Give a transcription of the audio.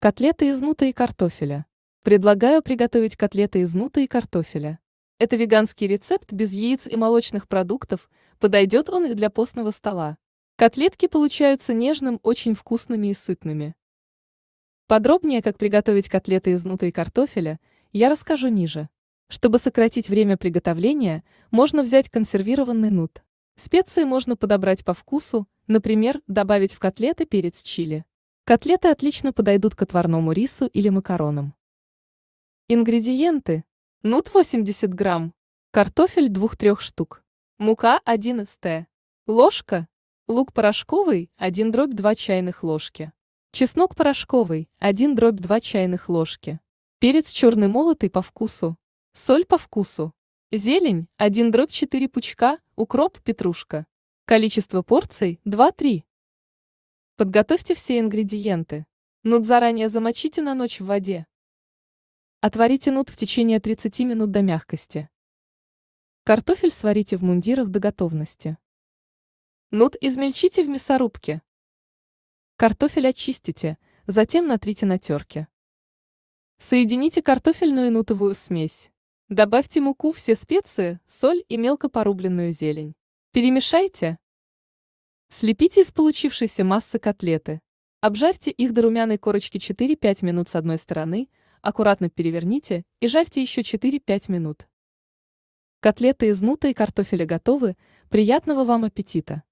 Котлеты из нута и картофеля. Предлагаю приготовить котлеты из нута и картофеля. Это веганский рецепт без яиц и молочных продуктов, подойдет он и для постного стола. Котлетки получаются нежным, очень вкусными и сытными. Подробнее, как приготовить котлеты из нута и картофеля, я расскажу ниже. Чтобы сократить время приготовления, можно взять консервированный нут. Специи можно подобрать по вкусу, например, добавить в котлеты перец чили. Котлеты отлично подойдут к отварному рису или макаронам. Ингредиенты. Нут 80 грамм. Картофель 2-3 штук. Мука 1 ст. Ложка. Лук порошковый 1 дробь 2 чайных ложки. Чеснок порошковый 1 дробь 2 чайных ложки. Перец черный молотый по вкусу. Соль по вкусу. Зелень 1 дробь 4 пучка, укроп, петрушка. Количество порций 2-3. Подготовьте все ингредиенты. Нут заранее замочите на ночь в воде. Отварите нут в течение 30 минут до мягкости. Картофель сварите в мундирах до готовности. Нут измельчите в мясорубке. Картофель очистите, затем натрите на терке. Соедините картофельную и нутовую смесь. Добавьте муку, все специи, соль и мелко порубленную зелень. Перемешайте. Слепите из получившейся массы котлеты. Обжарьте их до румяной корочки 4-5 минут с одной стороны, аккуратно переверните и жарьте еще 4-5 минут. Котлеты из нута и картофеля готовы, приятного вам аппетита!